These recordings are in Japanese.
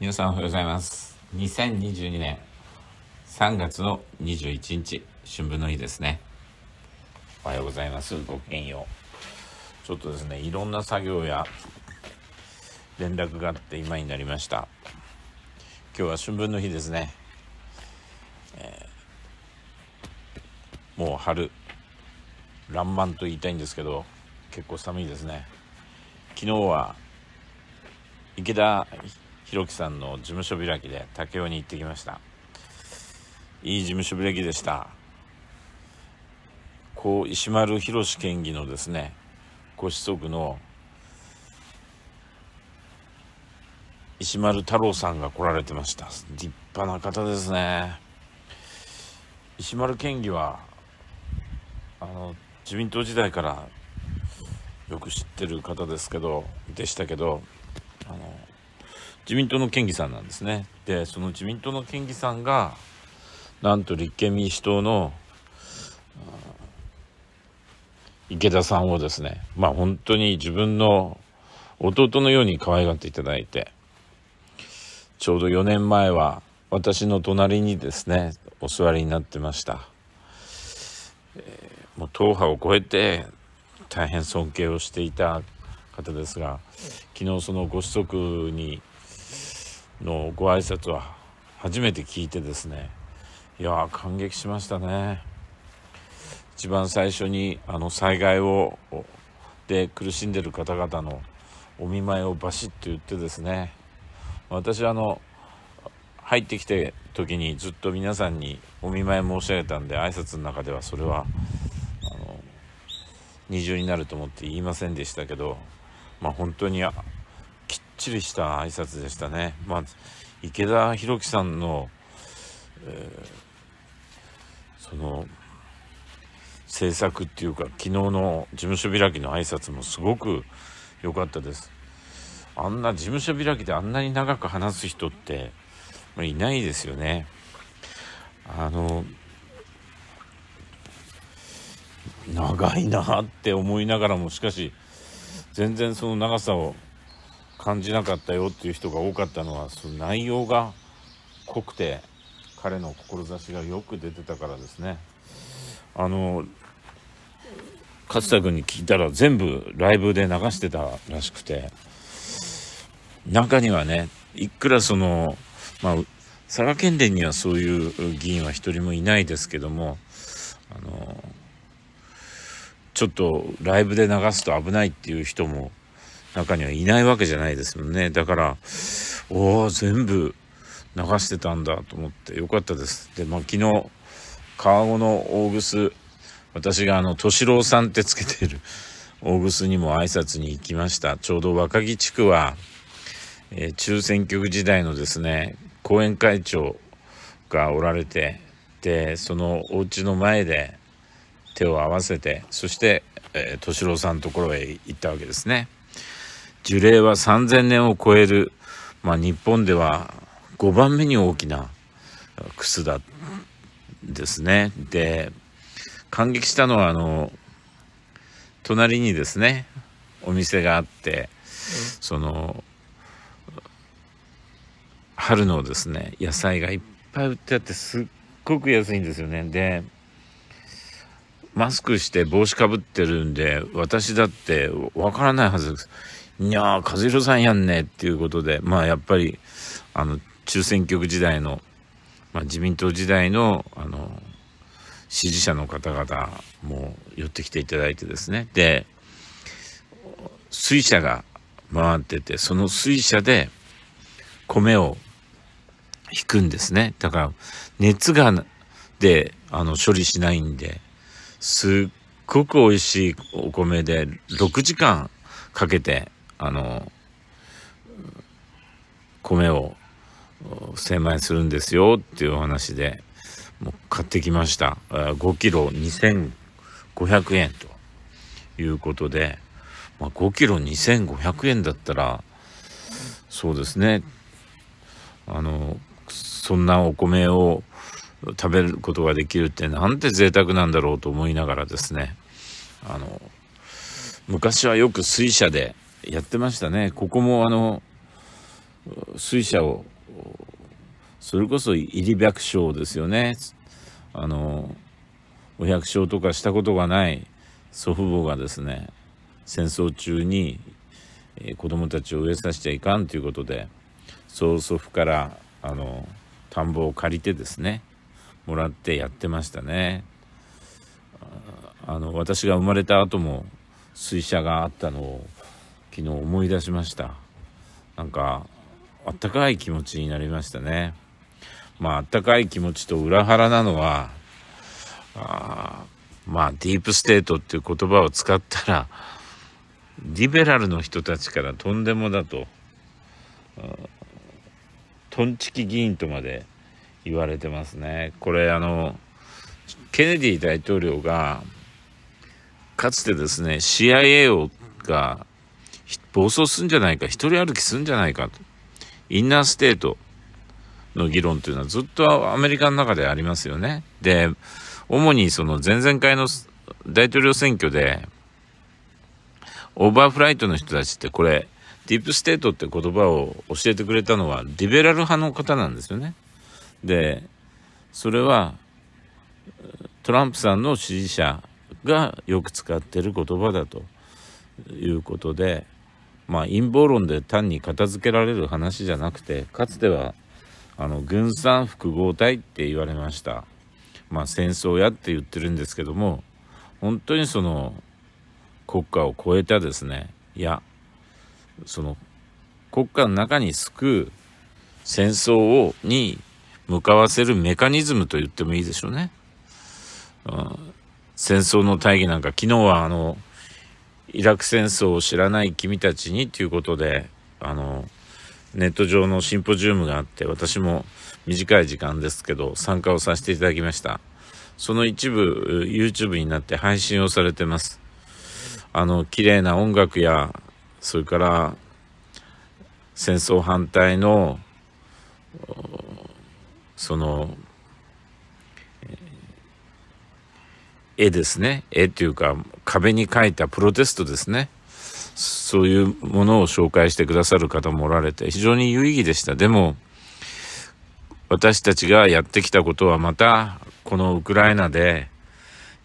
皆さんおはようございます。2022年3月の21日、春分の日ですね。おはようございます。ごきげんよう。ちょっとですね、いろんな作業や連絡があって今になりました。今日は春分の日ですね。えー、もう春、らんまんと言いたいんですけど、結構寒いですね。昨日は池田ひろきさんの事務所開きで武雄に行ってきましたいい事務所開きでしたこう石丸宏県議のですねご子息の石丸太郎さんが来られてました立派な方ですね石丸県議はあの自民党時代からよく知ってる方ですけどでしたけどあの自民党の県議さんなんですね。で、その自民党の県議さんが、なんと立憲民主党の池田さんをですね、まあ本当に自分の弟のように可愛がっていただいて、ちょうど4年前は私の隣にですね、お座りになってました。えー、もう党派を超えて大変尊敬をしていた方ですが、昨日そのご子息にのご挨拶は初めて聞いてですねいや感激しましたね一番最初にあの災害をで苦しんでる方々のお見舞いをバシッと言ってですね私あの入ってきて時にずっと皆さんにお見舞い申し上げたんで挨拶の中ではそれはあの二重になると思って言いませんでしたけどまあ本当にあちりした挨拶でしたね。まあ、池田博樹さんの、えー、その制作っていうか昨日の事務所開きの挨拶もすごく良かったです。あんな事務所開きであんなに長く話す人って、まあ、いないですよね。あの長いなって思いながらもしかし全然その長さを感じなかったよっていう人が多かったのはその内容が濃くて彼の志がよく出てたからですねあの勝田君に聞いたら全部ライブで流してたらしくて中にはねいくらそのまあ佐賀県連にはそういう議員は一人もいないですけどもあのちょっとライブで流すと危ないっていう人も中にはいないわけじゃないですもんねだからおお全部流してたんだと思ってよかったですでまあ昨日川越の大楠私があの敏郎さんってつけてる大楠にも挨拶に行きましたちょうど若木地区は、えー、中選挙区時代のですね後援会長がおられてでそのお家の前で手を合わせてそして敏郎、えー、さんのところへ行ったわけですね。樹齢は3000年を超える、まあ、日本では5番目に大きなクスだですね。で感激したのはあの隣にですねお店があって、その春のですね野菜がいっぱい売ってあってすっごく安いんですよね。でマスクして帽子かぶってるんで私だってわからないはずです。いや和弘さんやんねっていうことで、まあやっぱり、あの、中選挙区時代の、まあ、自民党時代の、あの、支持者の方々も寄ってきていただいてですね。で、水車が回ってて、その水車で米を引くんですね。だから、熱がで、あの、処理しないんで、すっごく美味しいお米で、6時間かけてあの米を精米するんですよっていうお話でもう買ってきました5キロ2500円ということで、まあ、5キロ2500円だったらそうですねあのそんなお米を食べることができるってなんて贅沢なんだろうと思いながらですねあの昔はよく水車でやってましたね。ここもあの、水車を、それこそ入り百姓ですよね。あの、お百姓とかしたことがない祖父母がですね、戦争中に、えー、子供たちを植えさせちゃいかんということで、曽祖父から、あの、田んぼを借りてですね、もらってやってましたね。あの、私が生まれた後も水車があったのを昨日思い出しましたなんかあったかい気持ちになりましたねまああったかい気持ちと裏腹なのはあまあディープステートっていう言葉を使ったらリベラルの人たちからとんでもだとトンチキ議員とまで言われてますねこれあのケネディ大統領がかつてですね CIA をが暴走するんじゃないか、一人歩きするんじゃないかと。インナーステートの議論というのはずっとアメリカの中でありますよね。で、主にその前々回の大統領選挙で、オーバーフライトの人たちってこれ、ディープステートって言葉を教えてくれたのはリベラル派の方なんですよね。で、それはトランプさんの支持者がよく使ってる言葉だということで、まあ、陰謀論で単に片付けられる話じゃなくてかつてはあの軍産複合体って言われました、まあ、戦争やって言ってるんですけども本当にその国家を超えたですねいやその国家の中に救う戦争をに向かわせるメカニズムと言ってもいいでしょうね。うん、戦争の大義なんか昨日はあのイラク戦争を知らない君たちにということで、あの、ネット上のシンポジウムがあって、私も短い時間ですけど、参加をさせていただきました。その一部、YouTube になって配信をされてます。あの、綺麗な音楽や、それから、戦争反対の、その、絵ですね。絵っていうか、壁に描いたプロテストですね。そういうものを紹介してくださる方もおられて、非常に有意義でした。でも、私たちがやってきたことはまた、このウクライナで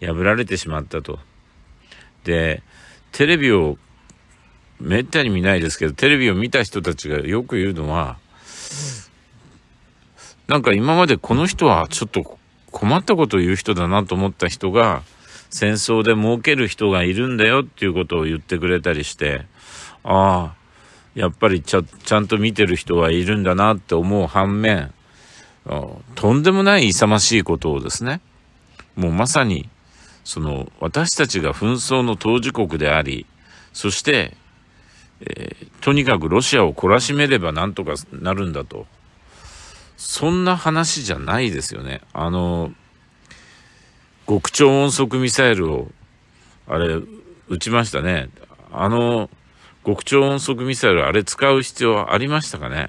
破られてしまったと。で、テレビを、めったに見ないですけど、テレビを見た人たちがよく言うのは、なんか今までこの人はちょっと困ったことを言う人だなと思った人が、戦争で儲ける人がいるんだよっていうことを言ってくれたりして、ああ、やっぱりちゃ、ちゃんと見てる人はいるんだなって思う反面、とんでもない勇ましいことをですね、もうまさに、その、私たちが紛争の当事国であり、そして、えー、とにかくロシアを懲らしめればなんとかなるんだと。そんな話じゃないですよね。あの、極超音速ミサイルを、あれ、撃ちましたね。あの、極超音速ミサイル、あれ使う必要ありましたかね。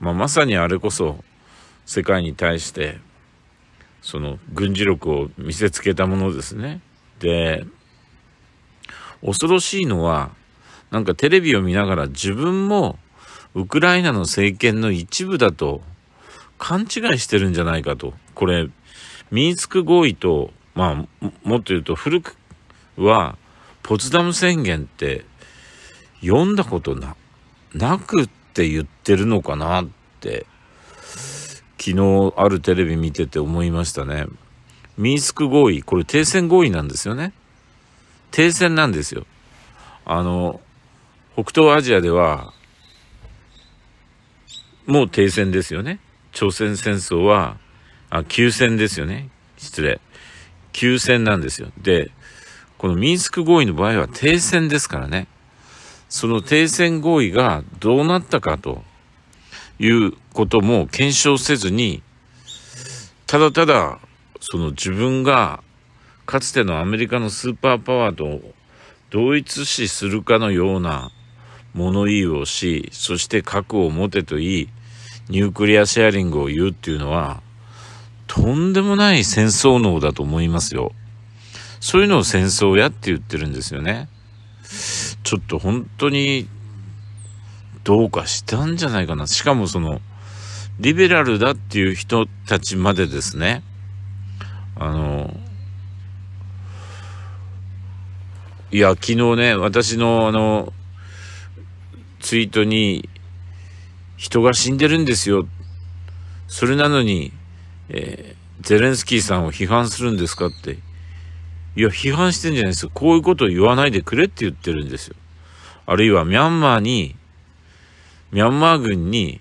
まあ、まさにあれこそ、世界に対して、その軍事力を見せつけたものですね。で、恐ろしいのは、なんかテレビを見ながら自分もウクライナの政権の一部だと勘違いしてるんじゃないかと。これ、ミーツク合意と、まあ、もっと言うと古くは、ポツダム宣言って読んだことな、なくって言ってるのかなって、昨日あるテレビ見てて思いましたね。ミーツク合意、これ停戦合意なんですよね。停戦なんですよ。あの、北東アジアでは、もう停戦ですよね。朝鮮戦争は、あ、休戦ですよね。失礼。休戦なんですよ。で、このミンスク合意の場合は停戦ですからね。その停戦合意がどうなったかということも検証せずに、ただただ、その自分がかつてのアメリカのスーパーパワーと同一視するかのような物言いをし、そして核を持てと言い、ニュークリアシェアリングを言うっていうのは、とんでもない戦争能だと思いますよ。そういうのを戦争やって言ってるんですよね。ちょっと本当に、どうかしたんじゃないかな。しかもその、リベラルだっていう人たちまでですね、あの、いや、昨日ね、私のあの、ツイートに、人が死んでるんですよ。それなのに、えー、ゼレンスキーさんを批判するんですかって。いや、批判してんじゃないですよ。こういうことを言わないでくれって言ってるんですよ。あるいはミャンマーに、ミャンマー軍に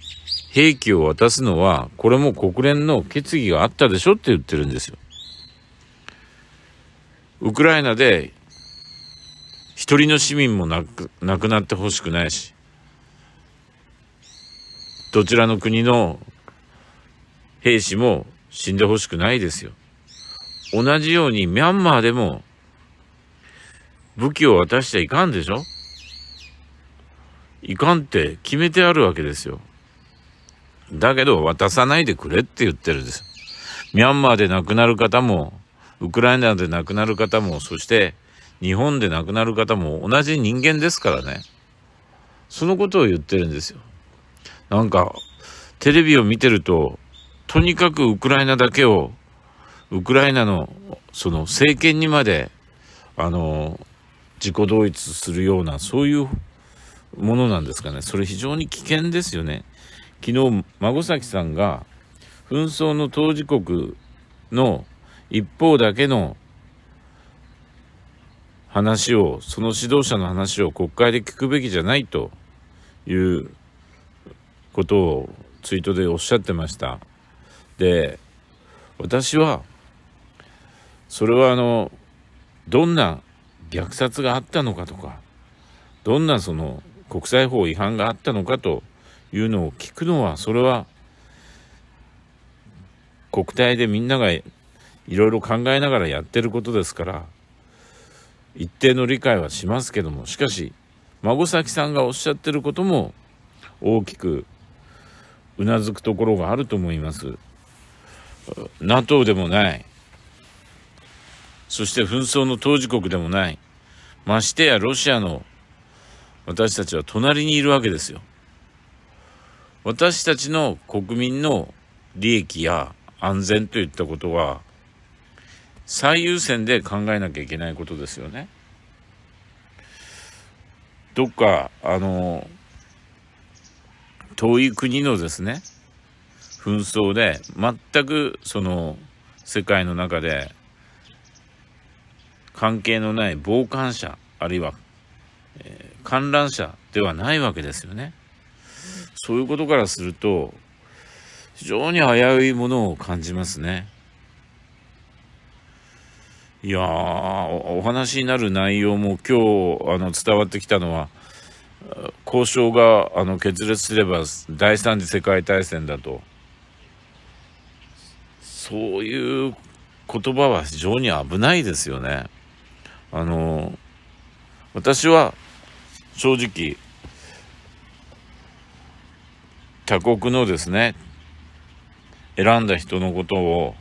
兵器を渡すのは、これも国連の決議があったでしょって言ってるんですよ。ウクライナで一人の市民も亡く亡くなってほしくないし、どちらの国の兵士も死んでほしくないですよ。同じようにミャンマーでも武器を渡しちゃいかんでしょいかんって決めてあるわけですよ。だけど渡さないでくれって言ってるんです。ミャンマーで亡くなる方も、ウクライナで亡くなる方も、そして日本で亡くなる方も同じ人間ですからね。そのことを言ってるんですよ。なんか、テレビを見てると、とにかくウクライナだけを、ウクライナの、その政権にまで、あの、自己同一するような、そういうものなんですかね。それ非常に危険ですよね。昨日、孫崎さんが、紛争の当事国の一方だけの話を、その指導者の話を国会で聞くべきじゃないということをツイートでおっしゃってましたで私はそれはあのどんな虐殺があったのかとかどんなその国際法違反があったのかというのを聞くのはそれは国体でみんながいろいろ考えながらやってることですから一定の理解はしますけどもしかし孫崎さんがおっしゃってることも大きくうなずくところがあると思います NATO でもないそして紛争の当事国でもないましてやロシアの私たちは隣にいるわけですよ私たちの国民の利益や安全といったことは最優先で考えなきゃいけないことですよね。どっかあの遠い国のですね紛争で全くその世界の中で関係のない傍観者あるいは、えー、観覧者ではないわけですよね。そういうことからすると非常に危ういものを感じますね。いやお話になる内容も今日あの伝わってきたのは交渉があの決裂すれば第三次世界大戦だとそういう言葉は非常に危ないですよね。あの私は正直他国のですね選んだ人のことを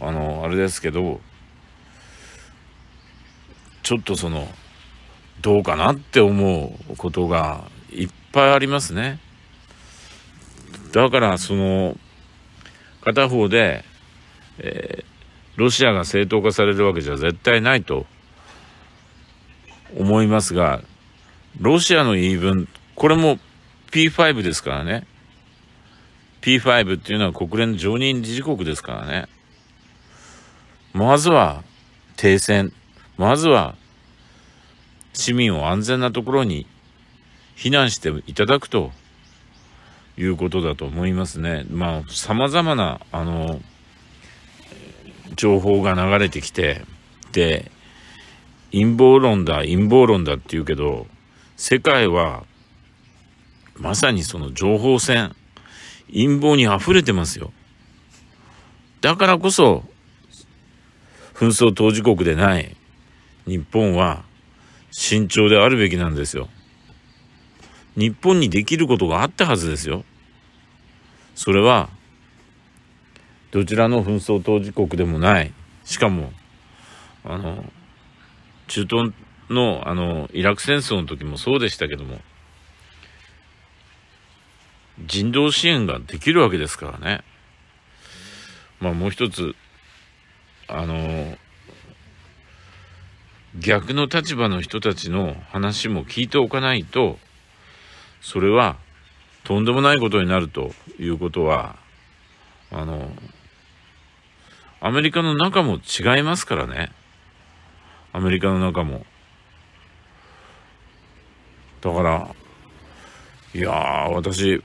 あのあれですけどちょっとそのどうかなって思うことがいっぱいありますね。だからその片方で、えー、ロシアが正当化されるわけじゃ絶対ないと思いますがロシアの言い分これも P5 ですからね P5 っていうのは国連の常任理事国ですからねまずは停戦まずは市民を安全なところに避難していただくということだと思いますね。まあ、さまざまな、あの、情報が流れてきて、で、陰謀論だ、陰謀論だって言うけど、世界は、まさにその情報戦、陰謀に溢れてますよ。だからこそ、紛争当事国でない日本は慎重であるべきなんですよ。日本にできることがあったはずですよ。それは、どちらの紛争当事国でもない。しかも、あの、中東の、あの、イラク戦争の時もそうでしたけども、人道支援ができるわけですからね。まあもう一つ、あの、逆の立場の人たちの話も聞いておかないと、それはとんでもないことになるということは、あの、アメリカの中も違いますからね。アメリカの中も。だから、いや私、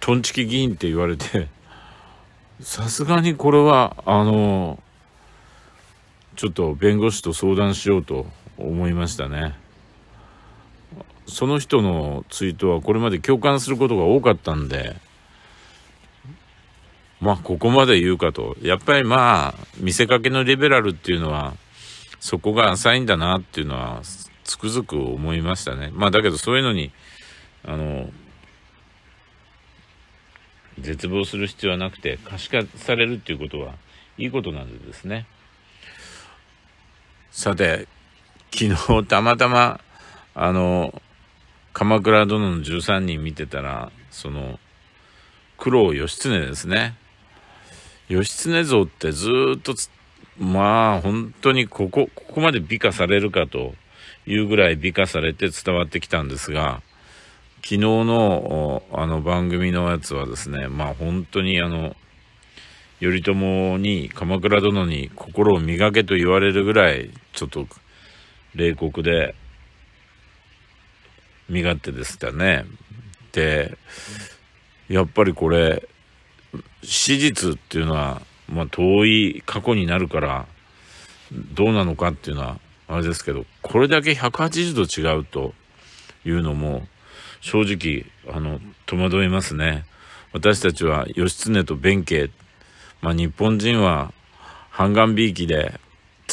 トンチキ議員って言われて、さすがにこれは、あのーちょっと弁護士と相談しようと思いましたね。その人のツイートはこれまで共感することが多かったんで、まあ、ここまで言うかと。やっぱりまあ、見せかけのリベラルっていうのは、そこが浅いんだなっていうのは、つくづく思いましたね。まあ、だけどそういうのに、あの、絶望する必要はなくて、可視化されるっていうことは、いいことなんでですね。さて、昨日たまたま、あの、鎌倉殿の13人見てたら、その、九郎義経ですね。義経像ってずっとまあ、本当にここ、ここまで美化されるかというぐらい美化されて伝わってきたんですが、昨日のあの番組のやつはですね、まあ本当にあの、頼朝に鎌倉殿に心を磨けと言われるぐらいちょっと冷酷で身勝手でしたね。でやっぱりこれ史実っていうのは、まあ、遠い過去になるからどうなのかっていうのはあれですけどこれだけ180度違うというのも正直あの戸惑いますね。私たちは義経と弁慶、まあ、日本人は半岸びいきで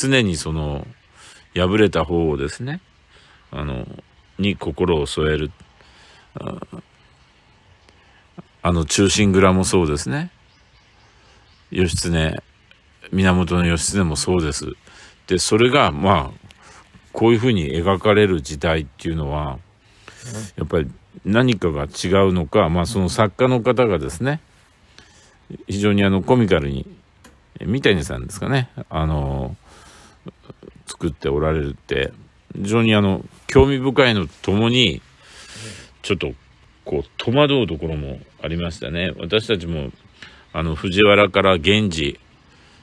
常にその破れた方をですねあのに心を添えるあの忠臣蔵もそうですね義経源義経もそうですでそれがまあこういうふうに描かれる時代っていうのはやっぱり何かが違うのか、まあ、その作家の方がですね非常にあのコミカルに三谷さんですかねあのー作っておられるって非常にあの興味深いのともにちょっとこう戸惑うところもありましたね私たちもあの藤原から源氏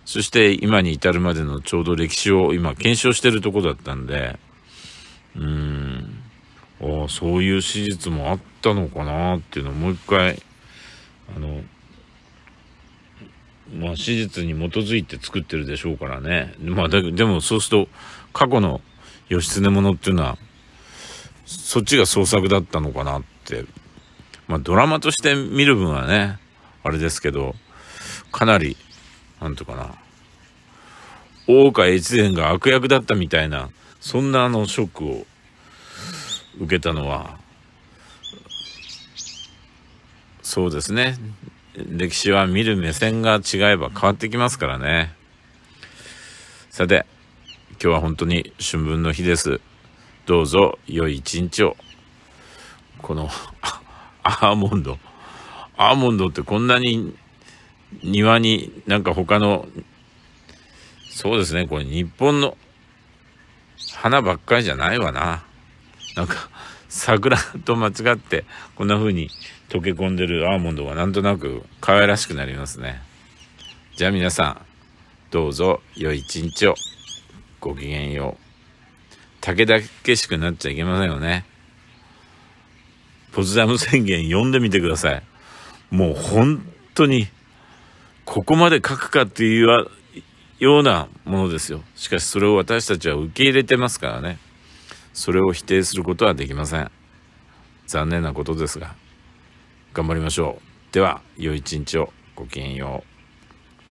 そして今に至るまでのちょうど歴史を今検証してるとこだったんでうんおそういう史実もあったのかなっていうのをもう一回あのまあ、史実に基づいて作ってるでしょうからね。まあ、だでもそうすると、過去の義経ものっていうのは、そっちが創作だったのかなって。まあ、ドラマとして見る分はね、あれですけど、かなり、なんとかな、大岡越前が悪役だったみたいな、そんなあのショックを受けたのは、そうですね。歴史は見る目線が違えば変わってきますからね。さて、今日は本当に春分の日です。どうぞ良い一日を。このアーモンド。アーモンドってこんなに庭になんか他の、そうですね、これ日本の花ばっかりじゃないわな。なんか桜と間違ってこんな風に溶け込んでるアーモンドがなんとなく可愛らしくなりますね。じゃあ皆さんどうぞ良い一日をごきげんよう。竹だけしくなっちゃいけませんよね。ポツダム宣言読んでみてください。もう本当にここまで書くかっていうようなものですよ。しかしそれを私たちは受け入れてますからね。それを否定することはできません残念なことですが頑張りましょうでは良い一日をごきげんよう